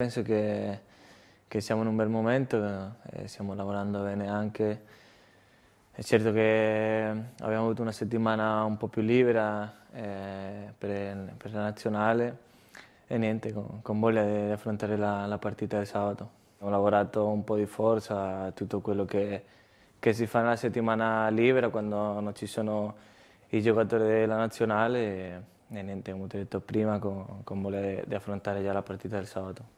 Penso che, che, siamo in un bel momento, eh, stiamo lavorando bene anche. È certo che abbiamo avuto una settimana un po' più libera eh, per, per, la nazionale e niente, con, con voglia di, affrontare la, la, partita del sabato. Abbiamo lavorato un po' di forza, a tutto quello che, che si fa nella settimana libera quando non ci sono i giocatori della nazionale e, e niente, come ho detto prima, con, con voglia di affrontare già la partita del sabato.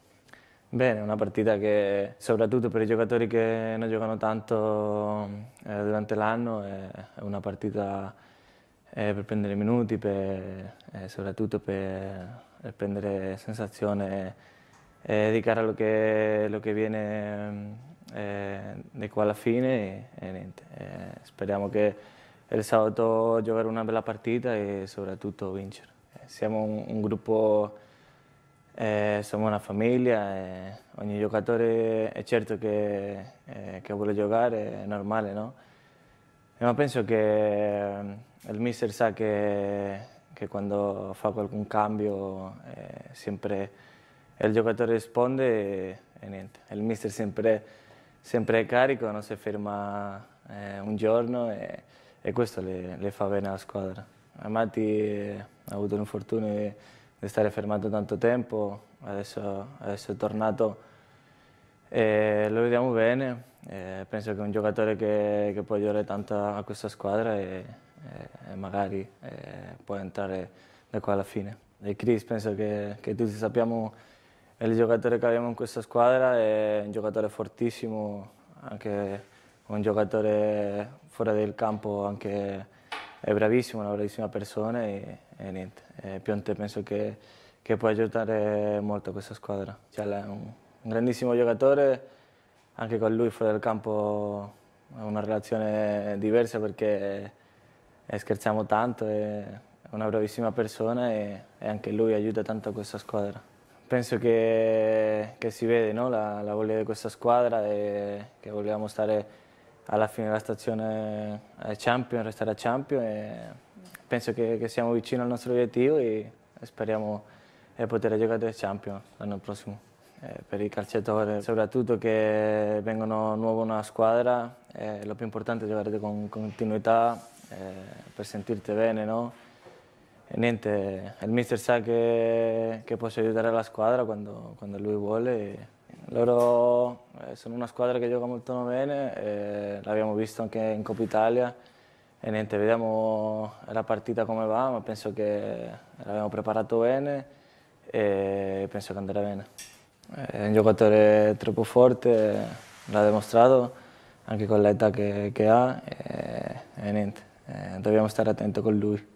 Bene, una partita che soprattutto per i giocatori che non giocano tanto eh, durante l'anno è una partita eh, per prendere minuti, per, eh, soprattutto per, per, prendere sensazione eh, di cara lo che, lo che viene mm, eh, di qua alla fine e, e niente, eh, speriamo che il sabato giocare una bella partita e soprattutto vincere. Siamo un, un gruppo eh, siamo una famiglia e eh, ogni giocatore è certo che, eh, che, vuole giocare, è normale, no? Ma penso che eh, il mister sa che, che quando fa qualcun cambio eh, sempre il giocatore risponde e, e, niente. Il mister sempre, sempre è carico, non si ferma eh, un giorno e, e questo le, le, fa bene alla squadra. Amati ha avuto un l'infortunio di stare fermato tanto tempo, adesso, adesso è tornato e lo vediamo bene. E penso che è un giocatore che, che può aiutare tanto a questa squadra e, e magari e può entrare da qua alla fine. E Chris penso che, che tutti sappiamo è il giocatore che abbiamo in questa squadra, è un giocatore fortissimo, anche un giocatore fuori del campo anche è bravissimo, una bravissima persona e, e niente, e Pionte penso che, che, può aiutare molto questa squadra. Cioè, è un, un, grandissimo giocatore, anche con lui fuori dal campo è una relazione diversa perché è, eh, scherziamo tanto, è una bravissima persona e, e, anche lui aiuta tanto questa squadra. Penso che, che si vede no? la, la, voglia di questa squadra e che vogliamo stare alla fine della stazione è champion, restare a champion e penso che, che siamo vicino al nostro obiettivo e speriamo di poter giocare a champion l'anno prossimo. Eh, per i calciatori, soprattutto che vengono nuovo in una squadra, eh, lo più importante è giocare con continuità eh, per sentirti bene, no? E niente, il mister sa che, che posso aiutare la squadra quando, quando lui vuole. E... Loro eh, sono una squadra che gioca molto bene, l'abbiamo visto anche in Coppa Italia e niente, vediamo eh, la partita come va, ma penso che l'abbiamo preparato bene e penso che andrà bene. Eh, è un giocatore troppo forte, l'ha dimostrato anche con l'età che, che ha e, e niente, dobbiamo stare attenti con lui.